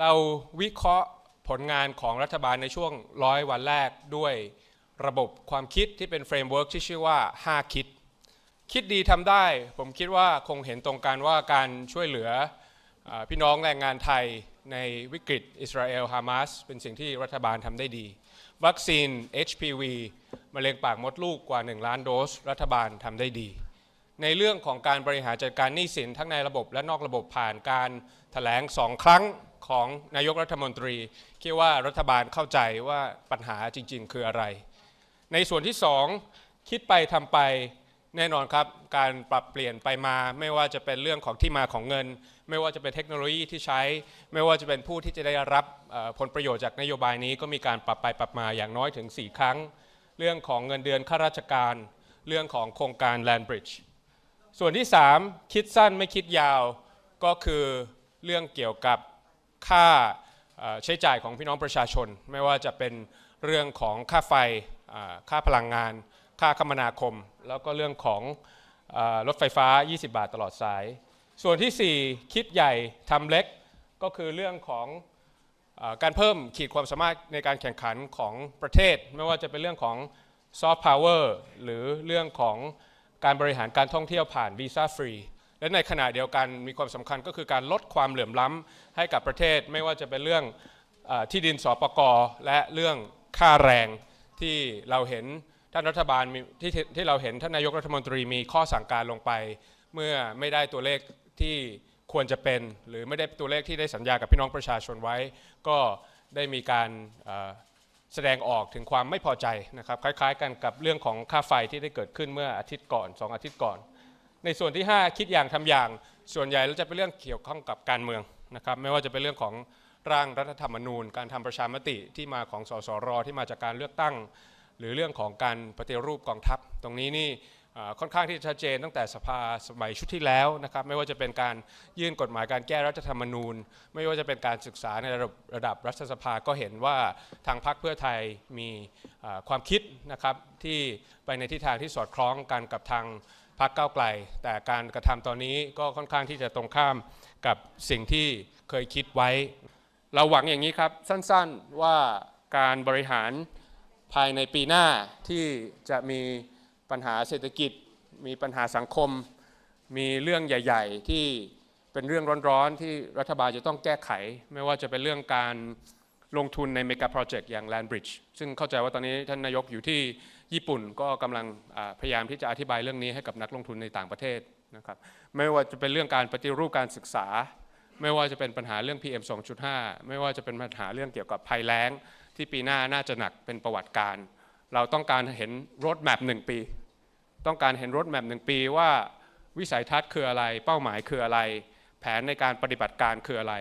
เราวิเคราะห์ผลงานของรัฐบาลในช่วงร้อยวันแรกด้วยระบบความคิดที่เป็นเฟรมเวิร์กที่ชื่อว่า 5 คิด คิดดีทำได้ ผมคิดว่าคงเห็นตรงกันว่าการช่วยเหลือพี่น้องแรงงานไทยในวิกฤตอิสราเอลฮามาสเป็นสิ่งที่รัฐบาลทำได้ดี วัคซีน HPV มะเร็งปากมดลูกกว่า 1 ล้านโดส รัฐบาลทำได้ดี ในเรื่องของการบริหารจัดการหนี้สินทั้งในระบบและนอกระบบผ่านการถแถลงสองครั้งของนายกรัฐมนตรี คิดว่ารัฐบาลเข้าใจว่าปัญหาจริงๆคืออะไร ในส่วนที่ 2 คิดไปทำไปแน่นอนครับการปรับเปลี่ยนไปมา ไม่ว่าจะเป็นเรื่องของที่มาของเงิน ไม่ว่าจะเป็นเทคโนโลยีที่ใช้ ไม่ว่าจะเป็นผู้ที่จะได้รับผลประโยชน์จากนโยบายนี้ก็มีการปรับไปปรับมาอย่างน้อยถึง 4 ครั้ง เรื่องของเงินเดือนข้าราชการ เรื่องของโครงการแลนบริดจ์ส่วนที่3คิดสั้นไม่คิดยาวก็คือเรื่องเกี่ยวกับค่าใช้จ่ายของพี่น้องประชาชน ไม่ว่าจะเป็นเรื่องของค่าไฟค่าพลังงาน ค่าคมนาคม แล้วก็เรื่องของรถไฟฟ้า 20 บาทตลอดสาย ส่วนที่ 4 คิดใหญ่ทำเล็ก ก็คือเรื่องของการเพิ่มขีดความสามารถในการแข่งขันของประเทศ ไม่ว่าจะเป็นเรื่องของซอฟต์พาวเวอร์หรือเรื่องของการบริหารการท่องเที่ยวผ่านวีซ่าฟรีและในขณะเดียวกันมีความสำคัญก็คือการลดความเหลื่อมล้ำให้กับประเทศไม่ว่าจะเป็นเรื่องอที่ดินสปกรและเรื่องค่าแรงที่เราเห็นท่านรัฐบาลที่ที่เราเห็นท่านนายกรัฐมนตรีมีข้อสั่งการลงไป เมื่อไม่ได้ตัวเลขที่ควรจะเป็น หรือไม่ได้ตัวเลขที่ได้สัญญา กับพี่น้องประชาชนไว้ ก็ได้มีการแสดงออกถึงความไม่พอใจนะครับคล้ายๆ กันกับเรื่องของค่าไฟที่ได้เกิดขึ้นเมื่ออาทิตย์ก่อน 2 อาทิตย์ก่อนในส่วนที่ 5 คิดอย่างทำอย่าง ส่วนใหญ่เราจะเป็นเรื่องเกี่ยวข้องกับการเมืองนะครับไม่ว่าจะเป็นเรื่องของร่างรัฐธรรมนูญ การทำประชามติที่มาของสสรที่มาจากการเลือกตั้ง หรือเรื่องของการปฏิรูปกองทัพ ตรงนี้นี่ค่อนข้างที่ชัดเจน ตั้งแต่สภาสมัยชุดที่แล้วนะครับไม่ว่าจะเป็นการยื่นกฎหมายการแก้รัฐธรรมนูญ ไม่ว่าจะเป็นการศึกษาในระดับระดับรัฐสภาก็เห็นว่าทางพรรคเพื่อไทยมีความคิดนะครับที่ไปในทิศทางที่สอดคล้องกันกับทางพรรคก้าวไกล แต่การกระทำตอนนี้ก็ค่อนข้างที่จะตรงข้ามกับสิ่งที่เคยคิดไว้ เราหวังอย่างนี้ครับ สั้นๆว่าการบริหารภายในปีหน้าที่จะมีปัญหาเศรษฐกิจ มีปัญหาสังคม มีเรื่องใหญ่ๆ ที่เป็นเรื่องร้อนๆ ที่รัฐบาลจะต้องแก้ไข ไม่ว่าจะเป็นเรื่องการลงทุนในเมกะโปรเจกต์อย่าง Landbridge ซึ่งเข้าใจว่าตอนนี้ท่านนายกอยู่ที่ญี่ปุ่นก็กำลังพยายามที่จะอธิบายเรื่องนี้ให้กับนักลงทุนในต่างประเทศนะครับไม่ว่าจะเป็นเรื่องการปฏิรูปการศึกษา ไม่ว่าจะเป็นปัญหาเรื่อง PM 2.5ไม่ว่าจะเป็นปัญหาเรื่องเกี่ยวกับภัยแล้ง ที่ปีหน้าน่าจะหนักเป็นประวัติการ เราต้องการเห็นรถแมพหนึ่งปี ต้องการเห็นรถแมพหนึ่งปีว่าวิสัยทัศน์คืออะไร เป้าหมายคืออะไร แผนในการปฏิบัติการคืออะไร